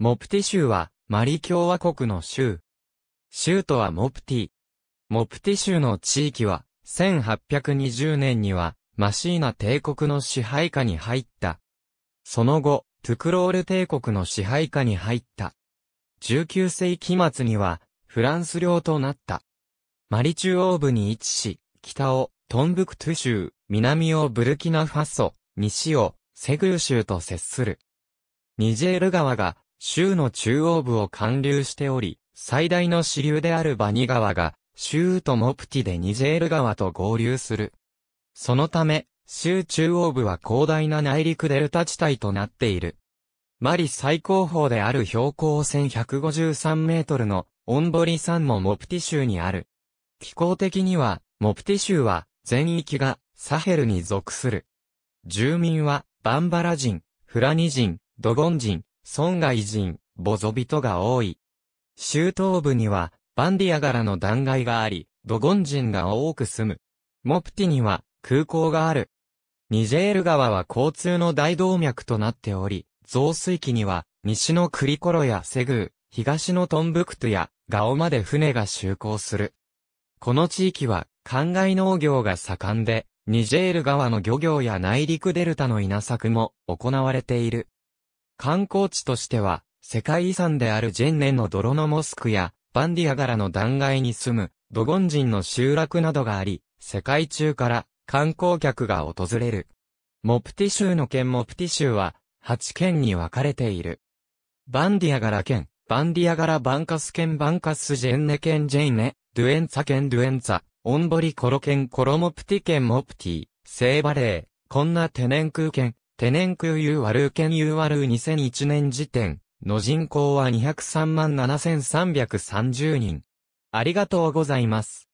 モプティ州は、マリ共和国の州。州都はモプティ。モプティ州の地域は、1820年には、マシーナ帝国の支配下に入った。その後、トゥクロール帝国の支配下に入った。19世紀末には、フランス領となった。マリ中央部に位置し、北をトンブクトゥ州、南をブルキナファソ、西をセグー州と接する。ニジェール川が州の中央部を貫流しており、最大の支流であるバニ川が、州とモプティでニジェール川と合流する。そのため、州中央部は広大な内陸デルタ地帯となっている。マリ最高峰である標高1153メートルのオンボリ山もモプティ州にある。気候的には、モプティ州は全域がサヘルに属する。住民はバンバラ人、フラニ人、ドゴン人、村外人、ボゾ人が多い。州東部には、バンディア柄の断崖があり、ドゴン人が多く住む。モプティには空港がある。ニジェール川は交通の大動脈となっており、増水期には西のクリコロやセグー、東のトンブクトやガオまで船が就航する。この地域は灌漑農業が盛んで、ニジェール川の漁業や内陸デルタの稲作も行われている。観光地としては、世界遺産であるジェンネの泥のモスクや、バンディアガラの断崖に住む、ドゴン人の集落などがあり、世界中から観光客が訪れる。モプティ州の県モプティ州は、8県に分かれている。バンディアガラ県、バンディアガラバンカス県バンカスジェンネ県ジェンネ、ドゥエンツァ県ドゥエンツァ、オンボリコロ県コロモプティ県モプティ、セーバレー、こんなテネン空県、テネンクユーワルーケンユーワルー2001年時点の人口は203万7330人。ありがとうございます。